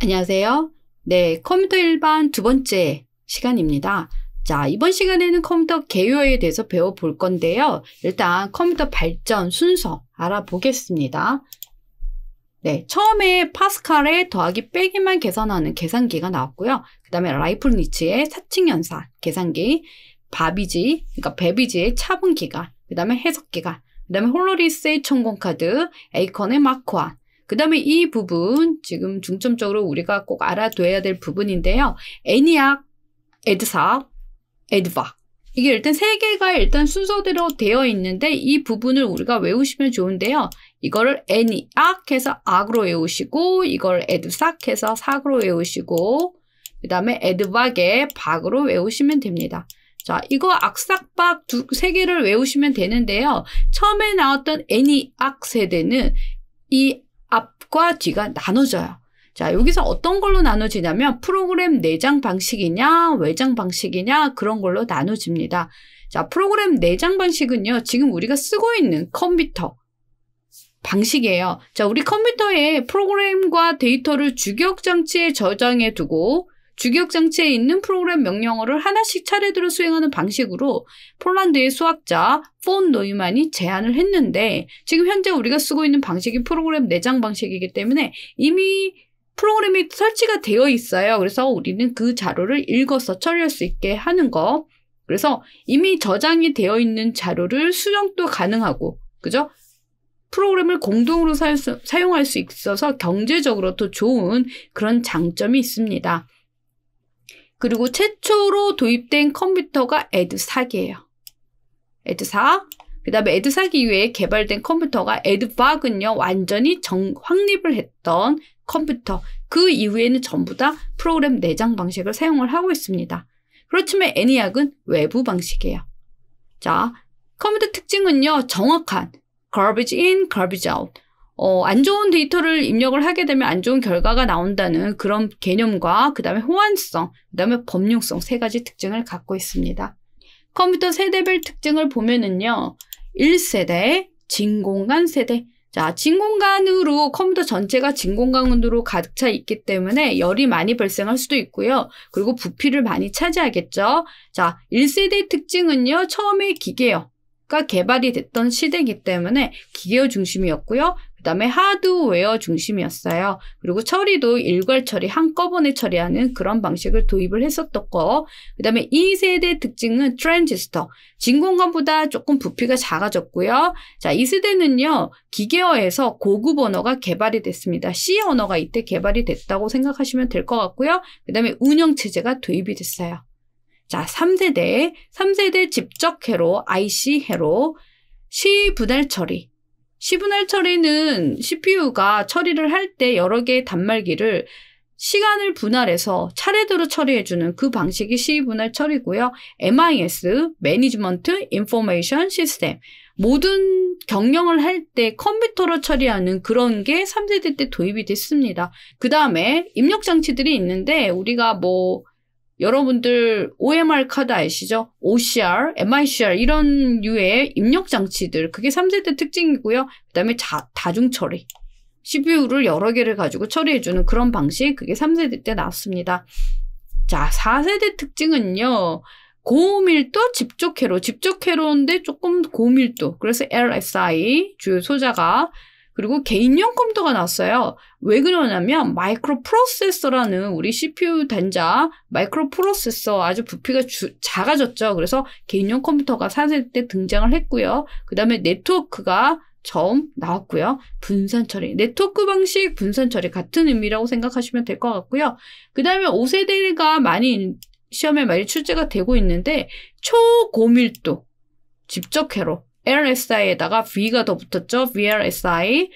안녕하세요. 네, 컴퓨터 일반 두 번째 시간입니다. 자, 이번 시간에는 컴퓨터 개요에 대해서 배워볼 건데요. 일단 컴퓨터 발전 순서 알아보겠습니다. 네, 처음에 파스칼의 더하기 빼기만 계산하는 계산기가 나왔고요. 그 다음에 라이플니치의 사칭연산 계산기, 바비지, 그러니까 베비지의 차분기간, 그 다음에 해석기간, 그 다음에 홀로리스의 천공카드, 에이컨의 마크환, 그 다음에 이 부분 지금 중점적으로 우리가 꼭 알아둬야 될 부분인데요. 애니악, 에드삭, 에드박 이게 일단 세 개가 일단 순서대로 되어 있는데 이 부분을 우리가 외우시면 좋은데요. 이거를 애니악 해서 악으로 외우시고 이걸 에드삭 해서 삭으로 외우시고 그 다음에 에드박의 박으로 외우시면 됩니다. 자, 이거 악삭박 두, 세 개를 외우시면 되는데요. 처음에 나왔던 애니악 세대는 이 앞과 뒤가 나눠져요. 자, 여기서 어떤 걸로 나눠지냐면 프로그램 내장 방식이냐, 외장 방식이냐 그런 걸로 나눠집니다. 자, 프로그램 내장 방식은요. 지금 우리가 쓰고 있는 컴퓨터 방식이에요. 자, 우리 컴퓨터에 프로그램과 데이터를 주격 장치에 저장해 두고 주기억 장치에 있는 프로그램 명령어를 하나씩 차례대로 수행하는 방식으로 폴란드의 수학자 폰 노이만이 제안을 했는데 지금 현재 우리가 쓰고 있는 방식이 프로그램 내장 방식이기 때문에 이미 프로그램이 설치가 되어 있어요. 그래서 우리는 그 자료를 읽어서 처리할 수 있게 하는 거. 그래서 이미 저장이 되어 있는 자료를 수정도 가능하고, 그죠? 프로그램을 공동으로 사용, 할수 있어서 경제적으로 도 좋은 그런 장점이 있습니다. 그리고 최초로 도입된 컴퓨터가 에드사기예요에드사그 다음에 에드사기 이후에 개발된 컴퓨터가 에드박은요, 완전히 정, 확립을 했던 컴퓨터. 그 이후에는 전부 다 프로그램 내장 방식을 사용을 하고 있습니다. 그렇지만 애니악은 외부 방식이에요. 자, 컴퓨터 특징은요, 정확한 garbage in, garbage out. 어, 안 좋은 데이터를 입력을 하게 되면 안 좋은 결과가 나온다는 그런 개념과 그 다음에 호환성, 그 다음에 범용성 세 가지 특징을 갖고 있습니다. 컴퓨터 세대별 특징을 보면은요. 1세대, 진공관 세대. 자, 진공관으로 컴퓨터 전체가 진공관으로 가득 차 있기 때문에 열이 많이 발생할 수도 있고요. 그리고 부피를 많이 차지하겠죠. 자, 1세대 특징은요. 처음에 기계요. 가 개발이 됐던 시대이기 때문에 기계어 중심이었고요. 그다음에 하드웨어 중심이었어요. 그리고 처리도 일괄 처리, 한꺼번에 처리하는 그런 방식을 도입을 했었었고, 그다음에 2세대 특징은 트랜지스터, 진공관보다 조금 부피가 작아졌고요. 자, 2세대는요 기계어에서 고급 언어가 개발이 됐습니다. C 언어가 이때 개발이 됐다고 생각하시면 될 것 같고요. 그다음에 운영 체제가 도입이 됐어요. 자, 3세대, 3세대 집적 회로, IC 회로, 시 분할 처리, 10분할 처리는 CPU가 처리를 할 때 여러 개의 단말기를 시간을 분할해서 차례대로 처리해주는 그 방식이 시분할 처리고요. MIS, Management Information System. 모든 경영을 할 때 컴퓨터로 처리하는 그런 게 3세대 때 도입이 됐습니다. 그 다음에 입력 장치들이 있는데 우리가 뭐 여러분들 OMR 카드 아시죠? OCR, MICR 이런 류의 입력 장치들 그게 3세대 특징이고요. 그다음에 자, 다중 처리. CPU를 여러 개를 가지고 처리해주는 그런 방식 그게 3세대 때 나왔습니다. 자 4세대 특징은요. 고밀도 집적회로, 집적회로인데 조금 고밀도. 그래서 LSI 주요 소자가 그리고 개인용 컴퓨터가 나왔어요. 왜 그러냐면 마이크로 프로세서라는 우리 CPU 단자 마이크로 프로세서 아주 부피가 주, 작아졌죠. 그래서 개인용 컴퓨터가 4세대 등장을 했고요. 그 다음에 네트워크가 처음 나왔고요. 분산 처리, 네트워크 방식 분산 처리 같은 의미라고 생각하시면 될 것 같고요. 그 다음에 5세대가 많이 시험에 많이 출제가 되고 있는데 초고밀도, 직접 회로 LSI에다가 V가 더 붙었죠. VLSI,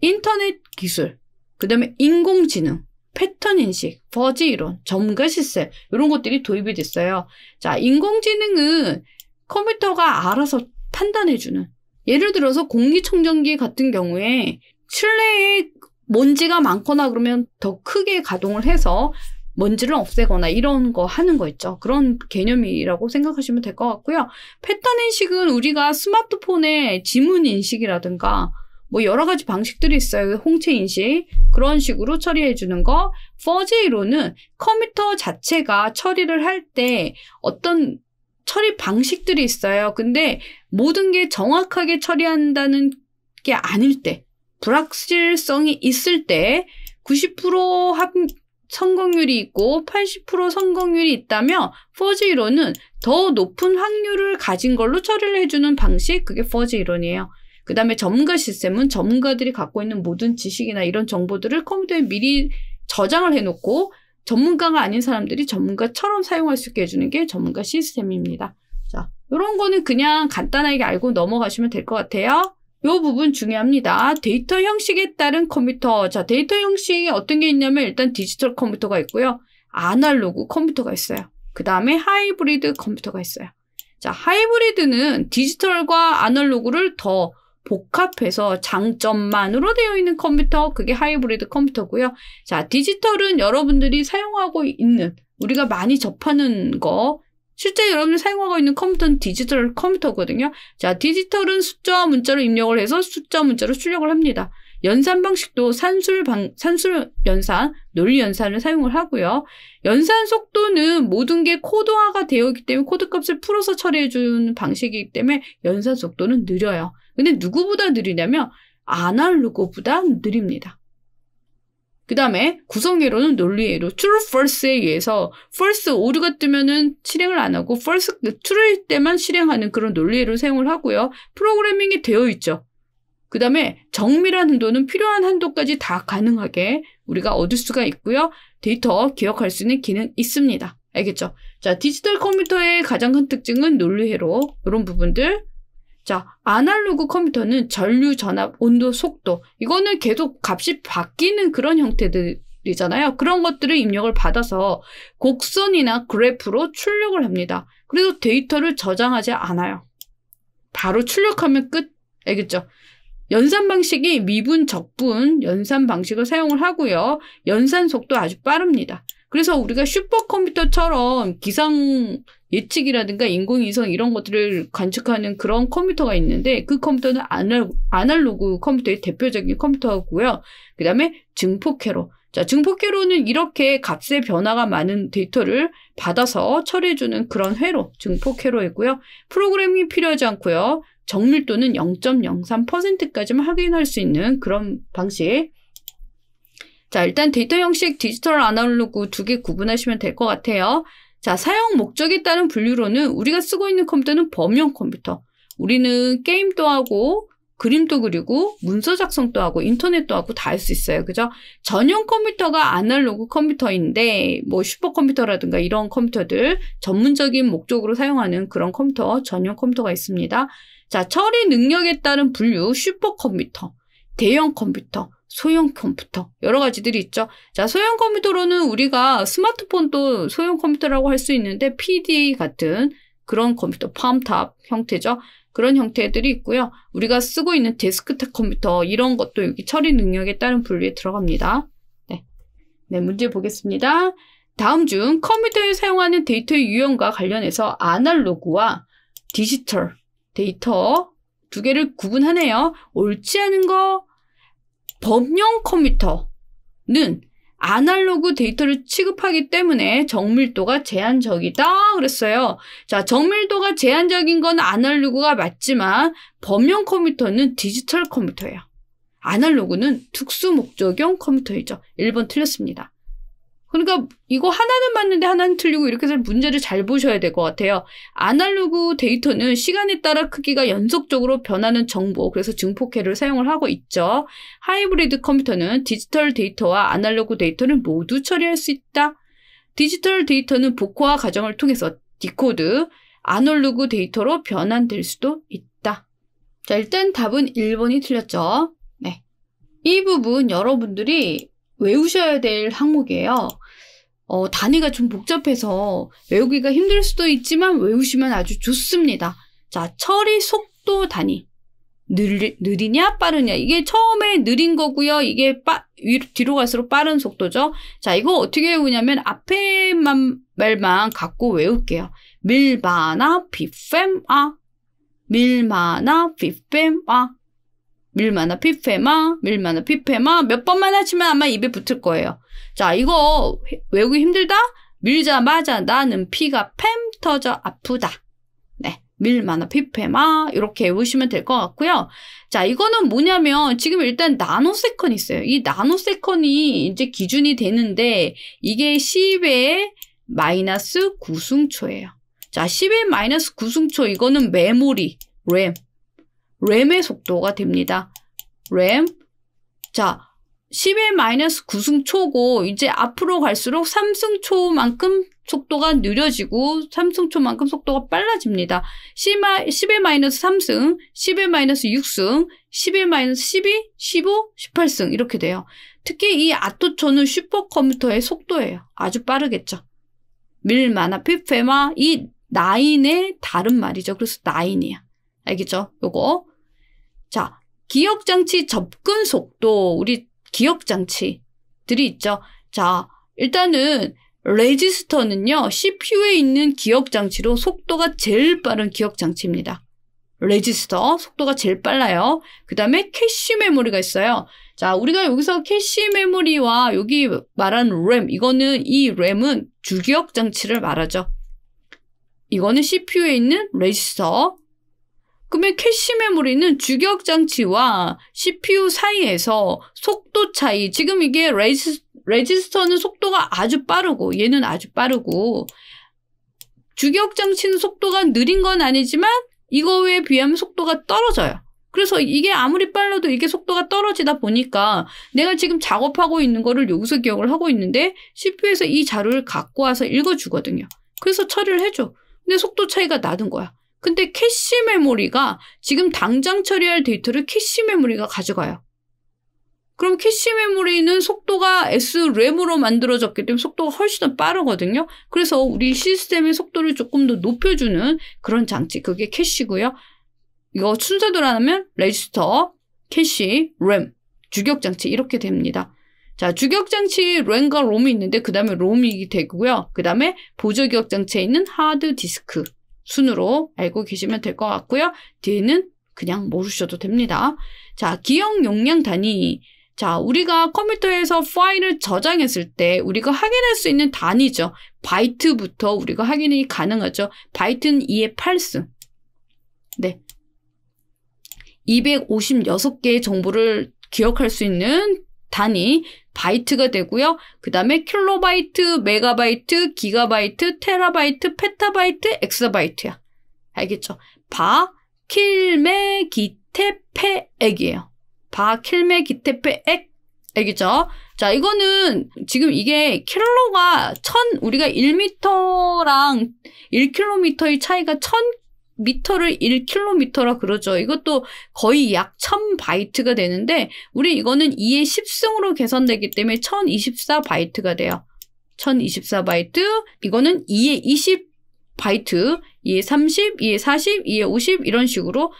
인터넷 기술, 그 다음에 인공지능, 패턴 인식, 버지 이론, 점과 시스템 이런 것들이 도입이 됐어요. 자, 인공지능은 컴퓨터가 알아서 판단해주는 예를 들어서 공기청정기 같은 경우에 실내에 먼지가 많거나 그러면 더 크게 가동을 해서 먼지를 없애거나 이런 거 하는 거 있죠. 그런 개념이라고 생각하시면 될 것 같고요. 패턴 인식은 우리가 스마트폰에 지문 인식이라든가 뭐 여러 가지 방식들이 있어요. 홍채 인식 그런 식으로 처리해 주는 거. 4 j 로는 컴퓨터 자체가 처리를 할 때 어떤 처리 방식들이 있어요. 근데 모든 게 정확하게 처리한다는 게 아닐 때, 불확실성이 있을 때, 90% 합, 성공률이 있고 80% 성공률이 있다며 퍼즈 이론은 더 높은 확률을 가진 걸로 처리를 해주는 방식 그게 퍼즈 이론이에요. 그 다음에 전문가 시스템은 전문가들이 갖고 있는 모든 지식이나 이런 정보들을 컴퓨터에 미리 저장을 해놓고 전문가가 아닌 사람들이 전문가처럼 사용할 수 있게 해주는 게 전문가 시스템입니다. 자, 이런 거는 그냥 간단하게 알고 넘어가시면 될 것 같아요. 요 부분 중요합니다. 데이터 형식에 따른 컴퓨터. 자, 데이터 형식이 어떤 게 있냐면 일단 디지털 컴퓨터가 있고요. 아날로그 컴퓨터가 있어요. 그 다음에 하이브리드 컴퓨터가 있어요. 자, 하이브리드는 디지털과 아날로그를 더 복합해서 장점만으로 되어 있는 컴퓨터, 그게 하이브리드 컴퓨터고요. 자, 디지털은 여러분들이 사용하고 있는, 우리가 많이 접하는 거, 실제 여러분이 사용하고 있는 컴퓨터는 디지털 컴퓨터거든요. 자, 디지털은 숫자와 문자로 입력을 해서 숫자 문자로 출력을 합니다. 연산 방식도 산술 방, 산술 연산, 논리 연산을 사용을 하고요. 연산 속도는 모든 게 코드화가 되어 있기 때문에 코드 값을 풀어서 처리해 주는 방식이기 때문에 연산 속도는 느려요. 근데 누구보다 느리냐면 아날로그보다 느립니다. 그 다음에 구성예로는 논리예로 true, false에 의해서 false 오류가 뜨면은 실행을 안 하고 false 그 true일 때만 실행하는 그런 논리예로 사용을 하고요. 프로그래밍이 되어 있죠. 그 다음에 정밀한 한도는 필요한 한도까지 다 가능하게 우리가 얻을 수가 있고요. 데이터 기억할 수 있는 기능 있습니다. 알겠죠? 자, 디지털 컴퓨터의 가장 큰 특징은 논리회로 이런 부분들 자, 아날로그 컴퓨터는 전류, 전압, 온도, 속도. 이거는 계속 값이 바뀌는 그런 형태들이잖아요. 그런 것들을 입력을 받아서 곡선이나 그래프로 출력을 합니다. 그래서 데이터를 저장하지 않아요. 바로 출력하면 끝. 알겠죠? 연산 방식이 미분, 적분 연산 방식을 사용을 하고요. 연산 속도 아주 빠릅니다. 그래서 우리가 슈퍼컴퓨터처럼 기상 예측이라든가 인공위성 이런 것들을 관측하는 그런 컴퓨터가 있는데 그 컴퓨터는 아날로, 아날로그 컴퓨터의 대표적인 컴퓨터고요. 그 다음에 증폭회로. 자, 증폭회로는 이렇게 값의 변화가 많은 데이터를 받아서 처리해주는 그런 회로, 증폭회로이고요. 프로그램이 필요하지 않고요. 정밀도는 0.03%까지만 확인할 수 있는 그런 방식. 자, 일단 데이터 형식 디지털 아날로그 두 개 구분하시면 될 것 같아요. 자, 사용 목적에 따른 분류로는 우리가 쓰고 있는 컴퓨터는 범용 컴퓨터. 우리는 게임도 하고 그림도 그리고 문서 작성도 하고 인터넷도 하고 다 할 수 있어요. 그죠? 전용 컴퓨터가 아날로그 컴퓨터인데 뭐 슈퍼컴퓨터라든가 이런 컴퓨터들 전문적인 목적으로 사용하는 그런 컴퓨터 전용 컴퓨터가 있습니다. 자, 처리 능력에 따른 분류 슈퍼컴퓨터, 대형 컴퓨터, 소형 컴퓨터 여러 가지들이 있죠. 자 소형 컴퓨터로는 우리가 스마트폰도 소형 컴퓨터라고 할 수 있는데 PDA 같은 그런 컴퓨터 팜탑 형태죠. 그런 형태들이 있고요. 우리가 쓰고 있는 데스크탑 컴퓨터 이런 것도 여기 처리 능력에 따른 분류에 들어갑니다. 네, 네 문제 보겠습니다. 다음 중 컴퓨터에 사용하는 데이터의 유형과 관련해서 아날로그와 디지털 데이터 두 개를 구분하네요. 옳지 않은 거, 범용 컴퓨터는 아날로그 데이터를 취급하기 때문에 정밀도가 제한적이다 그랬어요. 자, 정밀도가 제한적인 건 아날로그가 맞지만 범용 컴퓨터는 디지털 컴퓨터예요. 아날로그는 특수 목적용 컴퓨터이죠. 1번 틀렸습니다. 그러니까 이거 하나는 맞는데 하나는 틀리고 이렇게 해서 문제를 잘 보셔야 될 것 같아요. 아날로그 데이터는 시간에 따라 크기가 연속적으로 변하는 정보, 그래서 증폭해를 사용을 하고 있죠. 하이브리드 컴퓨터는 디지털 데이터와 아날로그 데이터를 모두 처리할 수 있다. 디지털 데이터는 복호화 과정을 통해서 디코드, 아날로그 데이터로 변환될 수도 있다. 자, 일단 답은 1번이 틀렸죠. 네. 이 부분 여러분들이 외우셔야 될 항목이에요. 어, 단위가 좀 복잡해서 외우기가 힘들 수도 있지만 외우시면 아주 좋습니다. 자, 처리 속도 단위. 느리, 느리냐 빠르냐 이게 처음에 느린 거고요 이게 빠, 위로, 뒤로 갈수록 빠른 속도죠 자 이거 어떻게 외우냐면 앞에만 말만 갖고 외울게요 밀바나 비팸아 밀바나 비팸아 밀만나 피페마, 밀만나 피페마 몇 번만 하시면 아마 입에 붙을 거예요. 자, 이거 외우기 힘들다? 밀자마자 나는 피가 팸 터져 아프다. 네. 밀만나 피페마 이렇게 외우시면 될 것 같고요. 자, 이거는 뭐냐면 지금 일단 나노세컨 있어요. 이 나노세컨이 이제 기준이 되는데 이게 10의 마이너스 9승초예요. 자, 10의 마이너스 9승초 이거는 메모리, 램, 램의 속도가 됩니다. 램. 자, 10의 마이너스 9승초고 이제 앞으로 갈수록 3승초만큼 속도가 느려지고 3승초만큼 속도가 빨라집니다. 10의 마이너스 3승, 10의 마이너스 6승, 10의 마이너스 12, 15, 18승 이렇게 돼요. 특히 이 아토초는 슈퍼컴퓨터의 속도예요. 아주 빠르겠죠. 밀마나 피페마 이 나인의 다른 말이죠. 그래서 나인이야. 알겠죠? 요거 자, 기억장치 접근 속도, 우리 기억장치들이 있죠. 자, 일단은 레지스터는요, CPU에 있는 기억장치로 속도가 제일 빠른 기억장치입니다. 레지스터, 속도가 제일 빨라요. 그 다음에 캐시 메모리가 있어요. 자, 우리가 여기서 캐시 메모리와 여기 말한 램, 이거는 이 램은 주기억 장치를 말하죠. 이거는 CPU에 있는 레지스터, 그러면 캐시 메모리는 주격 장치와 CPU 사이에서 속도 차이, 지금 이게 레지, 레지스터는 속도가 아주 빠르고 얘는 아주 빠르고 주격 장치는 속도가 느린 건 아니지만 이거에 비하면 속도가 떨어져요. 그래서 이게 아무리 빨라도 이게 속도가 떨어지다 보니까 내가 지금 작업하고 있는 거를 여기서 기억을 하고 있는데 CPU에서 이 자료를 갖고 와서 읽어주거든요. 그래서 처리를 해줘. 근데 속도 차이가 나는 거야. 근데 캐시 메모리가 지금 당장 처리할 데이터를 캐시 메모리가 가져가요. 그럼 캐시 메모리는 속도가 SRAM으로 만들어졌기 때문에 속도가 훨씬 더 빠르거든요. 그래서 우리 시스템의 속도를 조금 더 높여주는 그런 장치, 그게 캐시고요. 이거 순서대로 하면 레지스터, 캐시, 램, 주격장치 이렇게 됩니다. 자, 주격장치 램과 롬이 있는데 그 다음에 롬이 되고요. 그 다음에 보조기억장치에 있는 하드디스크 순으로 알고 계시면 될 것 같고요. 뒤에는 그냥 모르셔도 됩니다. 자, 기억 용량 단위. 자, 우리가 컴퓨터에서 파일을 저장했을 때 우리가 확인할 수 있는 단위죠. 바이트부터 우리가 확인이 가능하죠. 바이트는 2의 8승. 네. 256개의 정보를 기억할 수 있는 단위 바이트가 되고요. 그 다음에 킬로바이트, 메가바이트, 기가바이트, 테라바이트, 페타바이트, 엑사바이트야. 알겠죠? 바, 킬메, 기테, 페, 액이에요. 바, 킬메, 기테, 페, 액. 알겠죠? 자, 이거는 지금 이게 킬로가 천, 우리가 1m랑 1km의 차이가 천 미터를 1킬로미터라 그러죠. 이것도 거의 약 1000바이트가 되는데 우리 이거는 2의 10승으로 계산되기 때문에 1024바이트가 돼요. 1024바이트 이거는 2의 20바이트 2의 30, 2의 40, 2의 50 이런 식으로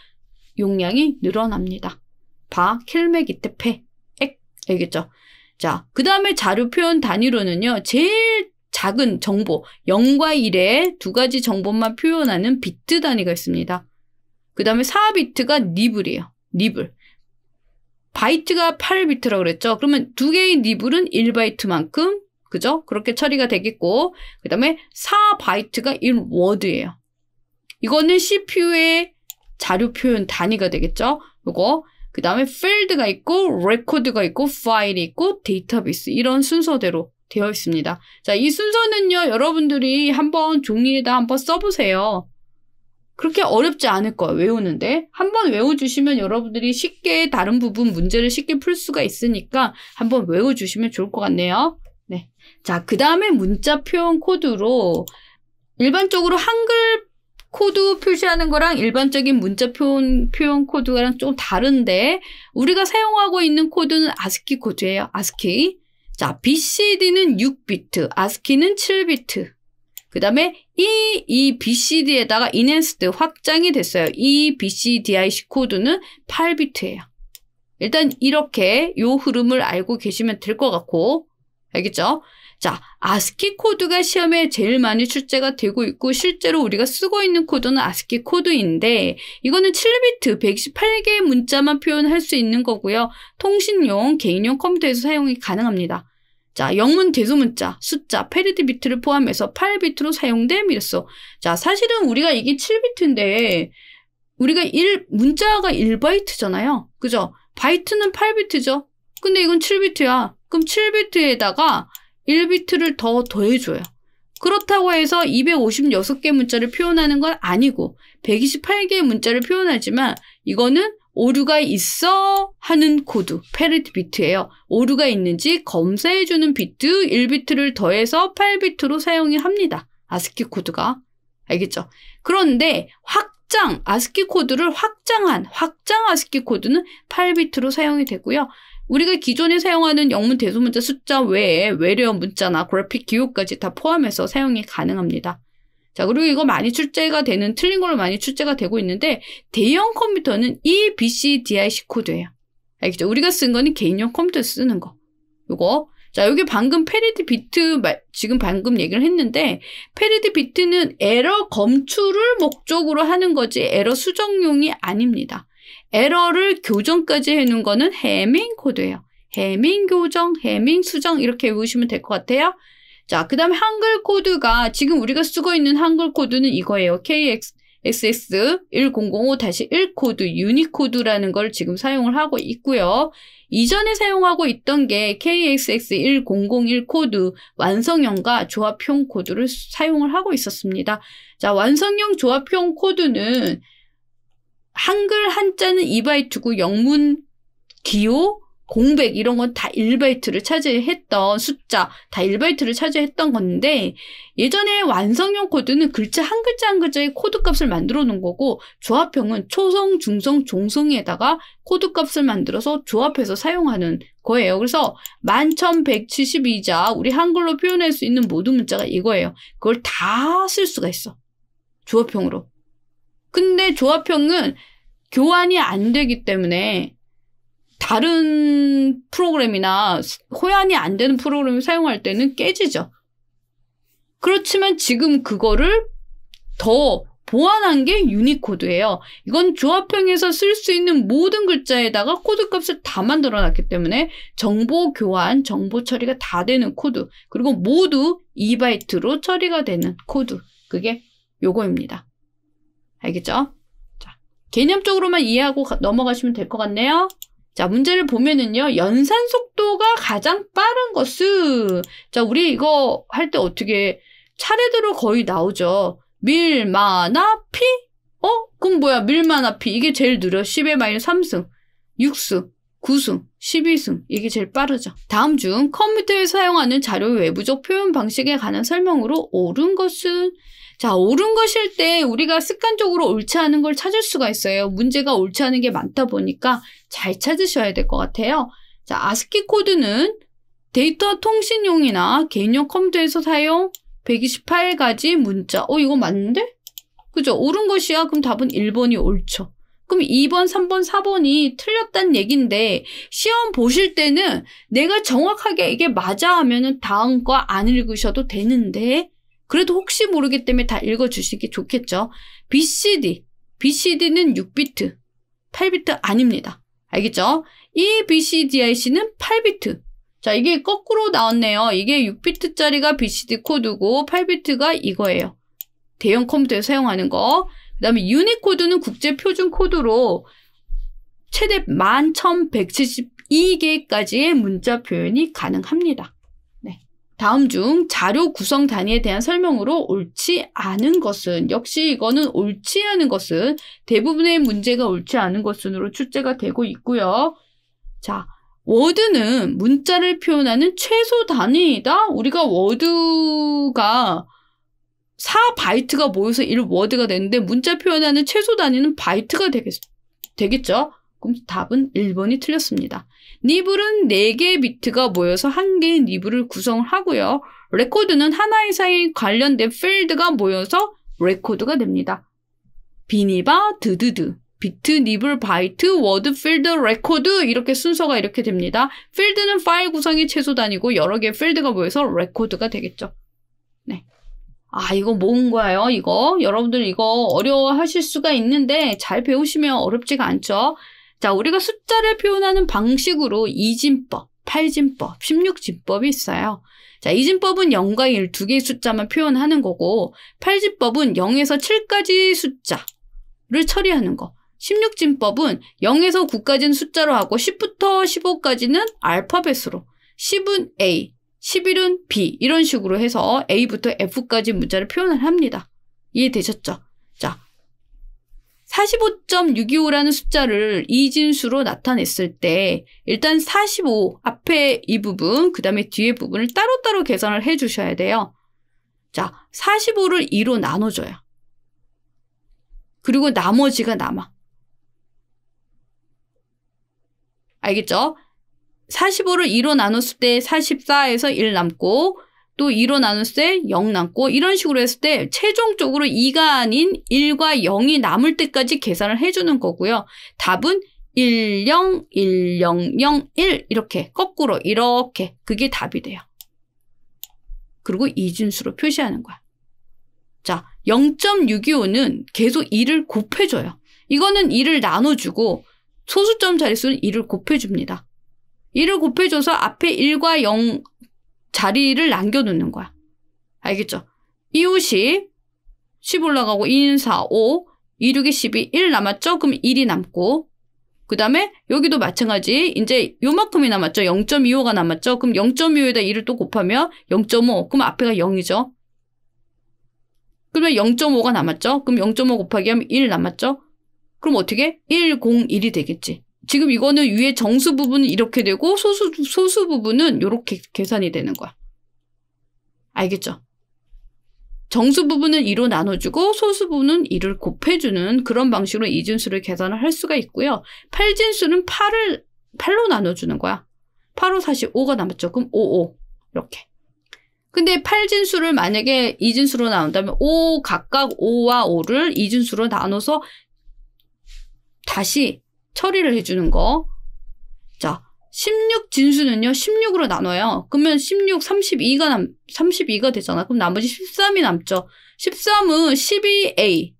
용량이 늘어납니다. 바, 킬메기테페, 액 알겠죠? 자, 그 다음에 자료 표현 단위로는요. 제일 작은 정보, 0과 1의 두 가지 정보만 표현하는 비트 단위가 있습니다. 그 다음에 4비트가 니블이에요. 니블. 바이트가 8비트라고 그랬죠. 그러면 두 개의 니블은 1바이트만큼 그죠? 그렇게 처리가 되겠고 그 다음에 4바이트가 1워드예요. 이거는 CPU의 자료 표현 단위가 되겠죠. 이거 그 다음에 필드가 있고 레코드가 있고 파일이 있고 데이터베이스 이런 순서대로 되어 있습니다. 자, 이 순서는요, 여러분들이 한번 종이에다 한번 써보세요. 그렇게 어렵지 않을 거예요, 외우는데. 한번 외워주시면 여러분들이 쉽게 다른 부분 문제를 쉽게 풀 수가 있으니까 한번 외워주시면 좋을 것 같네요. 네. 자, 그 다음에 문자 표현 코드로 일반적으로 한글 코드 표시하는 거랑 일반적인 문자 표현, 표현 코드랑 좀 다른데 우리가 사용하고 있는 코드는 아스키 코드예요. 아스키. 자, BCD는 6비트, ASCII는 7비트. 그 다음에 E, 이 e BCD에다가 enhanced 확장이 됐어요. E, BCDIC 코드는 8비트예요. 일단 이렇게 요 흐름을 알고 계시면 될 것 같고 알겠죠? 자, ASCII 코드가 시험에 제일 많이 출제가 되고 있고 실제로 우리가 쓰고 있는 코드는 ASCII 코드인데 이거는 7비트 1 1 8개의 문자만 표현할 수 있는 거고요. 통신용, 개인용 컴퓨터에서 사용이 가능합니다. 자, 영문 대소문자, 숫자, 페리드 비트를 포함해서 8비트로 사용됨이랬어. 자, 사실은 우리가 이게 7비트인데 우리가 1 문자가 1바이트잖아요. 그죠? 바이트는 8비트죠. 근데 이건 7비트야. 그럼 7비트에다가 1비트를 더 더해줘요. 그렇다고 해서 256개 문자를 표현하는 건 아니고 128개의 문자를 표현하지만 이거는 오류가 있어 하는 코드, 페리트 비트예요. 오류가 있는지 검사해주는 비트 1비트를 더해서 8비트로 사용이 합니다. 아스키 코드가. 알겠죠? 그런데 확장, 아스키 코드를 확장한, 확장 아스키 코드는 8비트로 사용이 되고요. 우리가 기존에 사용하는 영문 대소문자 숫자 외에 외래어 문자나 그래픽 기호까지 다 포함해서 사용이 가능합니다. 자, 그리고 이거 많이 출제가 되는, 틀린 걸로 많이 출제가 되고 있는데, 대형 컴퓨터는 E, B, C, D, I, C 코드예요. 알겠죠? 우리가 쓴 거는 개인용 컴퓨터 쓰는 거. 요거. 자, 여기 방금 페리디 비트, 지금 방금 얘기를 했는데, 페리디 비트는 에러 검출을 목적으로 하는 거지, 에러 수정용이 아닙니다. 에러를 교정까지 해놓은 거는 해밍 코드예요. 해밍 교정, 해밍 수정, 이렇게 외우시면 될 것 같아요. 자, 그 다음 한글 코드가 지금 우리가 쓰고 있는 한글 코드는 이거예요. KX XS1005-1 코드 유니코드라는 걸 지금 사용을 하고 있고요. 이전에 사용하고 있던 게 KXX1001 코드 완성형과 조합형 코드를 사용을 하고 있었습니다. 자, 완성형 조합형 코드는 한글 한자는 2바이트고 영문 기호 공백 이런 건 다 1바이트를 차지했던 숫자, 다 1바이트를 차지했던 건데 예전에 완성형 코드는 글자 한 글자 한 글자의 코드 값을 만들어 놓은 거고 조합형은 초성, 중성, 종성에다가 코드 값을 만들어서 조합해서 사용하는 거예요. 그래서 11,172자 우리 한글로 표현할 수 있는 모든 문자가 이거예요. 그걸 다 쓸 수가 있어. 조합형으로. 근데 조합형은 교환이 안 되기 때문에 다른 프로그램이나 호환이 안 되는 프로그램을 사용할 때는 깨지죠. 그렇지만 지금 그거를 더 보완한 게 유니코드예요. 이건 조합형에서 쓸 수 있는 모든 글자에다가 코드 값을 다 만들어 놨기 때문에 정보 교환, 정보 처리가 다 되는 코드, 그리고 모두 2바이트로 처리가 되는 코드. 그게 요거입니다. 알겠죠? 자, 개념적으로만 이해하고 넘어가시면 될 것 같네요. 자, 문제를 보면은요, 연산 속도가 가장 빠른 것은, 자, 우리 이거 할 때 어떻게, 차례대로 거의 나오죠. 밀, 마, 나, 피? 어? 그럼 뭐야, 밀, 마, 나, 피. 이게 제일 느려. 10의 마이너스 3승, 6승, 9승, 12승. 이게 제일 빠르죠. 다음 중 컴퓨터에 사용하는 자료 외부적 표현 방식에 관한 설명으로 옳은 것은 자, 옳은 것일 때 우리가 습관적으로 옳지 않은 걸 찾을 수가 있어요. 문제가 옳지 않은 게 많다 보니까 잘 찾으셔야 될 것 같아요. 자, 아스키 코드는 데이터 통신용이나 개인용 컴퓨터에서 사용 128가지 문자. 어, 이거 맞는데? 그죠? 옳은 것이야. 그럼 답은 1번이 옳죠. 그럼 2번, 3번, 4번이 틀렸단 얘긴데 시험 보실 때는 내가 정확하게 이게 맞아 하면은 다음 거 안 읽으셔도 되는데 그래도 혹시 모르기 때문에 다 읽어주시기 좋겠죠. BCD, BCD는 6비트, 8비트 아닙니다. 알겠죠? 이 BCDIC는 8비트. 자, 이게 거꾸로 나왔네요. 이게 6비트짜리가 BCD 코드고 8비트가 이거예요. 대형 컴퓨터에 사용하는 거. 그 다음에 유니코드는 국제 표준 코드로 최대 11,172개까지의 문자 표현이 가능합니다. 다음 중 자료 구성 단위에 대한 설명으로 옳지 않은 것은 역시 이거는 옳지 않은 것은 대부분의 문제가 옳지 않은 것으로 출제가 되고 있고요. 자, 워드는 문자를 표현하는 최소 단위이다. 우리가 워드가 4바이트가 모여서 1워드가 되는데 문자 표현하는 최소 단위는 바이트가 되겠, 되겠죠. 그럼 답은 1번이 틀렸습니다. 니블은 4개의 비트가 모여서 1개의 니블을 구성을 하고요. 레코드는 하나 이상의 관련된 필드가 모여서 레코드가 됩니다. 비니바 드드드 비트, 니블, 바이트, 워드, 필드, 레코드 이렇게 순서가 이렇게 됩니다. 필드는 파일 구성이 최소 단위고 여러 개의 필드가 모여서 레코드가 되겠죠. 네. 아 이거 뭔가요 이거? 여러분들 이거 어려워하실 수가 있는데 잘 배우시면 어렵지가 않죠. 자, 우리가 숫자를 표현하는 방식으로 이진법, 팔진법, 16진법이 있어요. 자, 이진법은 0과 1 두 개의 숫자만 표현하는 거고, 팔진법은 0에서 7까지 숫자를 처리하는 거. 16진법은 0에서 9까지는 숫자로 하고 10부터 15까지는 알파벳으로 10은 A, 11은 B 이런 식으로 해서 A부터 F까지 문자를 표현을 합니다. 이해되셨죠? 45.625라는 숫자를 이진수로 나타냈을 때 일단 45 앞에 이 부분 그 다음에 뒤에 부분을 따로따로 계산을 해 주셔야 돼요. 자 45를 2로 나눠줘요. 그리고 나머지가 남아. 알겠죠? 45를 2로 나눴을 때 44에서 1 남고 또 이로 나눴을 때0 남고 이런 식으로 했을 때 최종적으로 2가 아닌 1과 0이 남을 때까지 계산을 해주는 거고요. 답은 10, 10, 0, 1 이렇게 거꾸로 이렇게 그게 답이 돼요. 그리고 이진수로 표시하는 거야. 자, 0.625는 계속 2를 곱해줘요. 이거는 2를 나눠주고 소수점 자릿수는 2를 곱해줍니다. 2를 곱해줘서 앞에 1과 0, 자리를 남겨놓는 거야. 알겠죠? 이웃이 10 올라가고 2인 4, 5, 2, 6이 12, 1 남았죠? 그럼 1이 남고 그 다음에 여기도 마찬가지 이제 요만큼이 남았죠. 0.25가 남았죠. 그럼 0.25에다 1을 또 곱하면 0.5 그럼 앞에가 0이죠. 그러면 0.5가 남았죠. 그럼 0.5 곱하기 하면 1 남았죠. 그럼 어떻게? 101이 되겠지. 지금 이거는 위에 정수 부분은 이렇게 되고 소수, 소수 부분은 이렇게 계산이 되는 거야. 알겠죠? 정수 부분은 2로 나눠주고 소수 부분은 2를 곱해주는 그런 방식으로 이진수를 계산을 할 수가 있고요. 8진수는 8을 8로 나눠주는 거야. 8로 45가 남았죠. 그럼 55 이렇게. 근데 8진수를 만약에 이진수로 나온다면 5 각각 5와 5를 이진수로 나눠서 다시 처리를 해주는 거. 자, 16 진수는요, 16으로 나눠요. 그러면 16, 32가 남, 32가 되잖아. 그럼 나머지 13이 남죠. 13은 12A,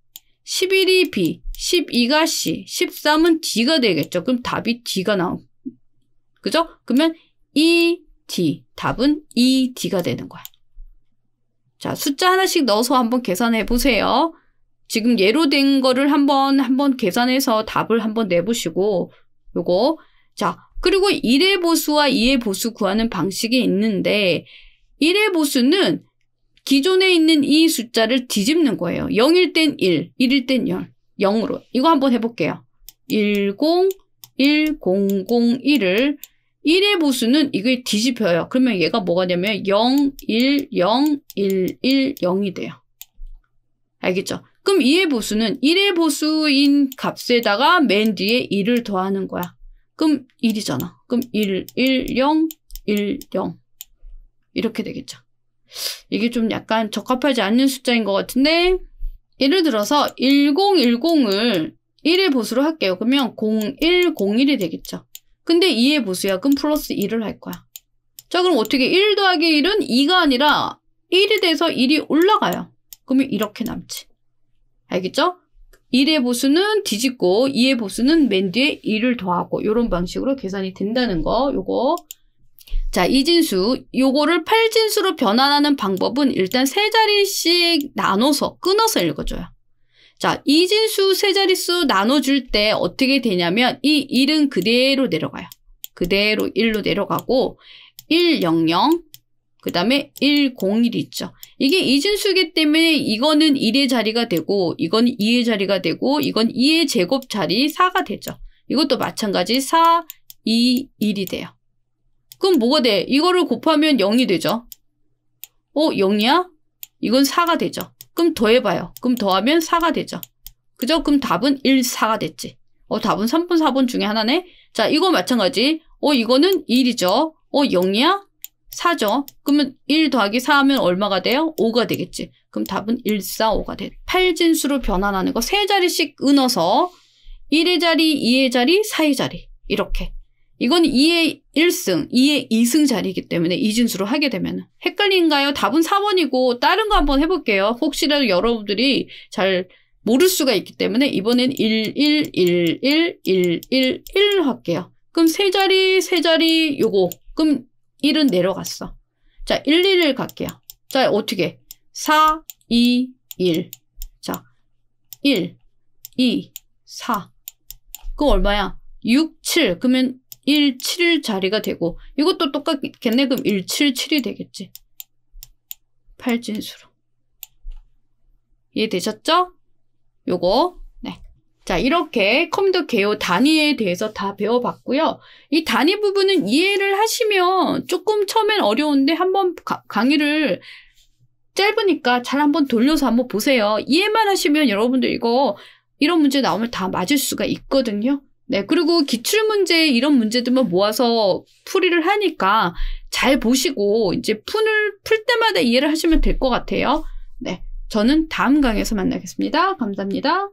11이 B, 12가 C, 13은 D가 되겠죠. 그럼 답이 D가 나옴. 그죠? 그러면 ED. 답은 ED가 되는 거야. 자, 숫자 하나씩 넣어서 한번 계산해 보세요. 지금 예로 된 거를 한번 한번 계산해서 답을 한번 내보시고 요거 자 그리고 1의 보수와 2의 보수 구하는 방식이 있는데 1의 보수는 기존에 있는 이 숫자를 뒤집는 거예요. 0일 땐 1, 1일 땐 0, 0으로. 이거 한번 해볼게요. 101001을 1의 보수는 이게 뒤집혀요. 그러면 얘가 뭐가 되면 냐 0, 1, 0, 1, 1, 0이 돼요. 알겠죠? 그럼 2의 보수는 1의 보수인 값에다가 맨 뒤에 1을 더하는 거야. 그럼 1이잖아. 그럼 1, 1, 0, 1, 0. 이렇게 되겠죠. 이게 좀 약간 적합하지 않는 숫자인 것 같은데 예를 들어서 1010을 1의 보수로 할게요. 그러면 0101이 되겠죠. 근데 2의 보수야. 그럼 플러스 1을 할 거야. 자 그럼 어떻게 1 더하기 1은 2가 아니라 1이 돼서 1이 올라가요. 그러면 이렇게 남지. 알겠죠? 1의 보수는 뒤집고 2의 보수는 맨 뒤에 1을 더하고 이런 방식으로 계산이 된다는 거 요거 자 이진수 요거를 8진수로 변환하는 방법은 일단 세 자리씩 나눠서 끊어서 읽어줘요. 자 이진수 세 자릿수 나눠줄 때 어떻게 되냐면 이 1은 그대로 내려가요. 그대로 1로 내려가고 100, 그 다음에 1 0 1 있죠. 이게 이진수기 때문에 이거는 1의 자리가 되고 이건 2의 자리가 되고 이건 2의 제곱 자리 4가 되죠. 이것도 마찬가지 4, 2, 1이 돼요. 그럼 뭐가 돼? 이거를 곱하면 0이 되죠. 어? 0이야? 이건 4가 되죠. 그럼 더해봐요. 그럼 더하면 4가 되죠. 그죠? 그럼 답은 1, 4가 됐지. 어, 답은 3번, 4번 중에 하나네? 자, 이거 마찬가지. 어, 이거는 1이죠. 어, 0이야? 4죠. 그러면 1 더하기 4 하면 얼마가 돼요? 5가 되겠지. 그럼 답은 1, 4, 5가 돼. 8진수로 변환하는 거 세 자리씩 은어서 1의 자리, 2의 자리, 4의 자리 이렇게. 이건 2의 1승, 2의 2승 자리이기 때문에 2진수로 하게 되면 헷갈린가요? 답은 4번이고 다른 거 한번 해볼게요. 혹시라도 여러분들이 잘 모를 수가 있기 때문에 이번엔 1, 1, 1, 1, 1, 1, 1 할게요. 그럼 세 자리, 세 자리 요거. 그럼 1은 내려갔어. 자, 1, 1을 갈게요. 자, 어떻게? 4, 2, 1. 자, 1, 2, 4. 그 얼마야? 6, 7. 그러면 1, 7 자리가 되고 이것도 똑같겠네. 그럼 1, 7, 7이 되겠지. 8진수로 이해되셨죠? 요거 자, 이렇게 컴퓨터 개요 단위에 대해서 다 배워봤고요. 이 단위 부분은 이해를 하시면 조금 처음엔 어려운데 한번 강의를 짧으니까 잘 한번 돌려서 한번 보세요. 이해만 하시면 여러분들 이거 이런 문제 나오면 다 맞을 수가 있거든요. 네, 그리고 기출문제 이런 문제들만 뭐 모아서 풀이를 하니까 잘 보시고 이제 푼을 풀 때마다 이해를 하시면 될 것 같아요. 네, 저는 다음 강의에서 만나겠습니다. 감사합니다.